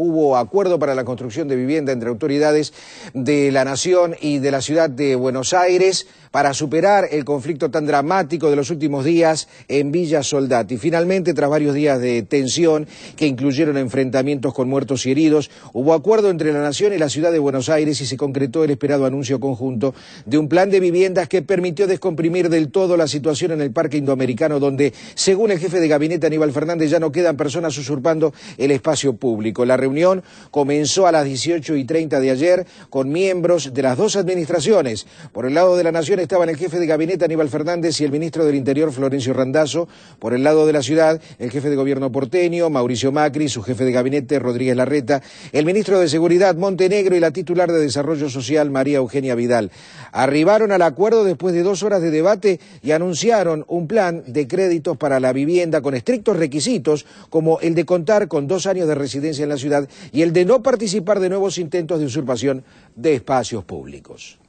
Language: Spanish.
hubo acuerdo para la construcción de vivienda entre autoridades de la Nación y de la ciudad de Buenos Aires para superar el conflicto tan dramático de los últimos días en Villa Soldati. Finalmente, tras varios días de tensión que incluyeron enfrentamientos con muertos y heridos, hubo acuerdo entre la Nación y la ciudad de Buenos Aires y se concretó el esperado anuncio conjunto de un plan de viviendas que permitió descomprimir del todo la situación en el Parque Indoamericano, donde, según el jefe de gabinete Aníbal Fernández, ya no quedan personas usurpando el espacio público reunión comenzó a las 18 y 30 de ayer con miembros de las dos administraciones. Por el lado de la Nación estaban el jefe de gabinete Aníbal Fernández y el ministro del Interior Florencio Randazo. Por el lado de la ciudad, el jefe de gobierno porteño Mauricio Macri, su jefe de gabinete Rodríguez Larreta, el ministro de Seguridad Montenegro y la titular de Desarrollo Social María Eugenia Vidal. Arribaron al acuerdo después de dos horas de debate y anunciaron un plan de créditos para la vivienda con estrictos requisitos como el de contar con dos años de residencia en la ciudad y el de no participar de nuevos intentos de usurpación de espacios públicos.